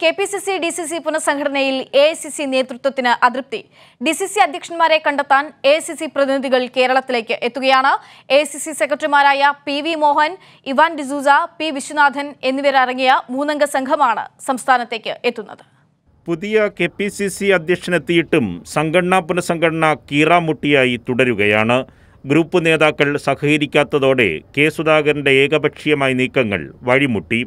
K P C C D C C പുനഃസംഘടനയിൽ A I C C നേതൃത്വത്തിന് അതൃപ്തി D C C അധ്യക്ഷന്മാരെ കണ്ടെത്താൻ എ ഐ സി സി പ്രതിനിധികൾ കേരളത്തിലേക്ക് എത്തുകയാണ് എ ഐ സി സി സെക്രട്ടറിമാരായ P V Mohan Ivan D'Souza P Viswanathan എന്നിവരടങ്ങിയ മൂന്നംഗ സംഘമാണ് സംസ്ഥാനത്തേക്ക് എത്തുന്നത് പുതിയ കെ പി സി സി അധ്യക്ഷനെത്തിയിട്ടും സംഘടനാ പുനഃസംഘടന കീറാമുട്ടിയായി തുടരുകയാണ് ഗ്രൂപ്പ് നേതാക്കൾ സഹകരിക്കാത്തതോടെ കെ സുധാകരന്റെ ഏകപക്ഷീയമായ നീക്കങ്ങൾ വഴിമുട്ടി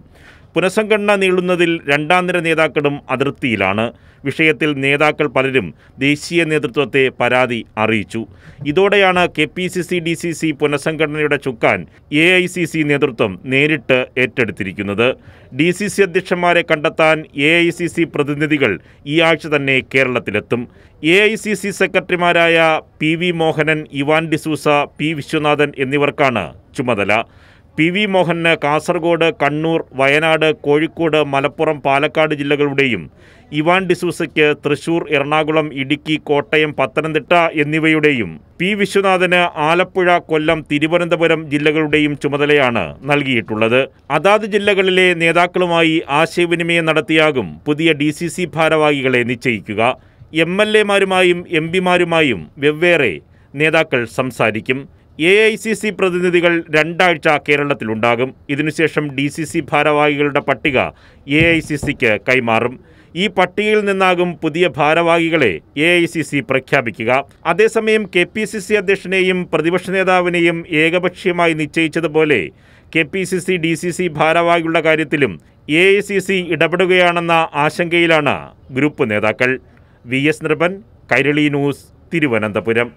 പുനഃസംഘടന നീളുന്നതിൽ രണ്ടാം നിര നേതാക്കളും അതിർത്തിയിലാണ് വിഷയത്തിൽ നേതാക്കൾ പലരും ദേശീയ നേതൃത്വത്തെ പരാതി അറിയിച്ചു ഇതോടെയാണ് K P C C D C C പുനഃസംഘടനയുടെ ചുക്കാൻ എ ഐ സി സി നേതൃത്വം നേരിട്ട് ഏറ്റെടുത്തിരിക്കുന്നത് ഡി സി സി അധ്യക്ഷന്മാരെ കണ്ടെത്താൻ എ ഐ സി സി പ്രതിനിധികൾ ഈ ആഴ്ച തന്നെ കേരളത്തിലെത്തും എ ഐ സി സി സെക്രട്ടറിമാരായ P V Mohanan Ivan D'Souza P Viswanathan എന്നിവർക്കാണ് ചുമതല പി വി മോഹന് കാസർഗോഡ് കണ്ണൂർ വയനാട് കോഴിക്കോട് മലപ്പുറം പാലക്കാട് ജില്ലകളുടെയും ഇവാൻ ഡിസൂസയ്ക്ക് തൃശൂർ എറണാകുളം ഇടുക്കി കോട്ടയം പത്തനംതിട്ട എന്നിവയുടെയും പി വിശ്വനാഥന് ആലപ്പുഴ കൊല്ലം തിരുവനന്തപുരം ജില്ലകളുടെയും ചുമതലയാണ് നൽകിയിട്ടുള്ളത് അതാത് ജില്ലകളിലെ നേതാക്കളുമായി ആശയവിനിമയം നടത്തിയാകും പുതിയ ഡി സി സി ഭാരവാഹികളെ നിശ്ചയിക്കുക എം എൽ എമാരുമായും എം പിമാരുമായും വെവ്വേറെ നേതാക്കൾ സംസാരിക്കും എ ഐ സി സി പ്രതിനിധികൾ രണ്ടാഴ്ച കേരളത്തിലുണ്ടാകും ഇതിനുശേഷം ഡി സി സി ഭാരവാഹികളുടെ പട്ടിക എ ഐ സി സിക്ക് കൈമാറും ഈ പട്ടികയിൽ നിന്നാകും പുതിയ ഭാരവാഹികളെ എ ഐ സി സി പ്രഖ്യാപിക്കുക അതേസമയം കെ പി സി സി അധ്യക്ഷനെയും പ്രതിപക്ഷ നേതാവിനെയും ഏകപക്ഷീയമായി നിശ്ചയിച്ചതുപോലെ K P C C D C C ഭാരവാഹികളുടെ കാര്യത്തിലും എ ഐ സി സി ഇടപെടുകയാണെന്ന ആശങ്കയിലാണ് ഗ്രൂപ്പ് നേതാക്കൾ V S Nripan Kairali news Thiruvananthapuram